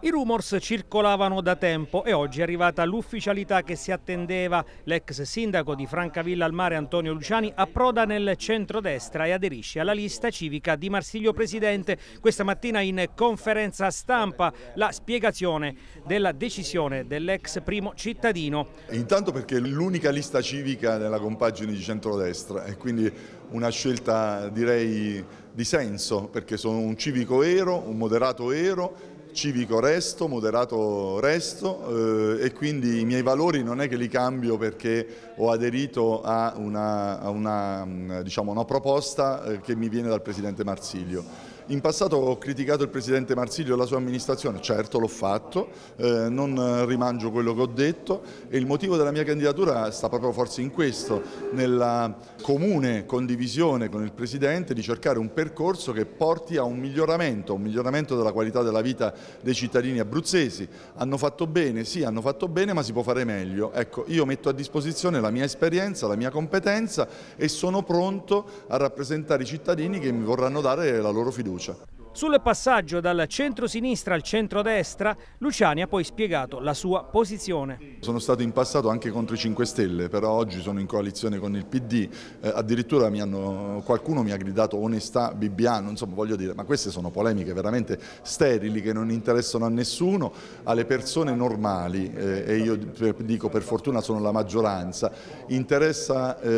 I rumors circolavano da tempo e oggi è arrivata l'ufficialità che si attendeva. L'ex sindaco di Francavilla al Mare Antonio Luciani approda nel centrodestra e aderisce alla lista civica di Marsiglio Presidente. Questa mattina in conferenza stampa la spiegazione della decisione dell'ex primo cittadino. Intanto perché è l'unica lista civica nella compagine di centrodestra e quindi una scelta direi di senso perché sono un civico ero, un moderato ero civico resto, moderato resto eh, e quindi i miei valori non è che li cambio perché ho aderito a una, a una, mm, diciamo, una proposta eh, che mi viene dal Presidente Marsilio. In passato ho criticato il Presidente Marsilio e la sua amministrazione, certo l'ho fatto, eh, non rimangio quello che ho detto e il motivo della mia candidatura sta proprio forse in questo, nella comune condivisione con il Presidente di cercare un percorso che porti a un miglioramento, un miglioramento della qualità della vita dei cittadini abruzzesi. Hanno fatto bene, sì, hanno fatto bene, ma si può fare meglio. Ecco, io metto a disposizione la mia esperienza, la mia competenza e sono pronto a rappresentare i cittadini che mi vorranno dare la loro fiducia. Sul passaggio dal centro-sinistra al centro-destra, Luciani ha poi spiegato la sua posizione. Sono stato in passato anche contro i 5 Stelle, però oggi sono in coalizione con il PD, eh, addirittura mi hanno, qualcuno mi ha gridato onestà bibbiano, insomma voglio dire, ma queste sono polemiche veramente sterili che non interessano a nessuno, alle persone normali, eh, e io dico per fortuna sono la maggioranza, interessa eh,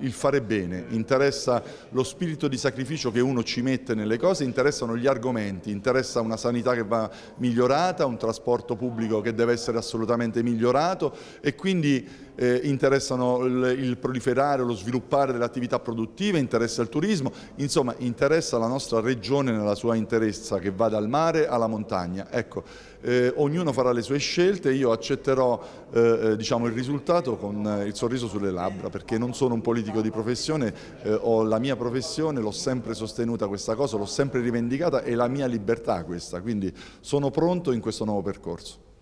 il fare bene, interessa lo spirito di sacrificio che uno ci mette nelle cose, interessano sono gli argomenti, interessa una sanità che va migliorata, un trasporto pubblico che deve essere assolutamente migliorato e quindi eh, interessano il, il proliferare, lo sviluppare delle attività produttive, interessa il turismo, insomma interessa la nostra regione nella sua interezza che va dal mare alla montagna. Ecco, eh, ognuno farà le sue scelte, io accetterò eh, eh diciamo, il risultato con eh, il sorriso sulle labbra perché non sono un politico di professione, eh, ho la mia professione, l'ho sempre sostenuta questa cosa, l'ho sempre rivendicata e la mia libertà questa, quindi sono pronto in questo nuovo percorso.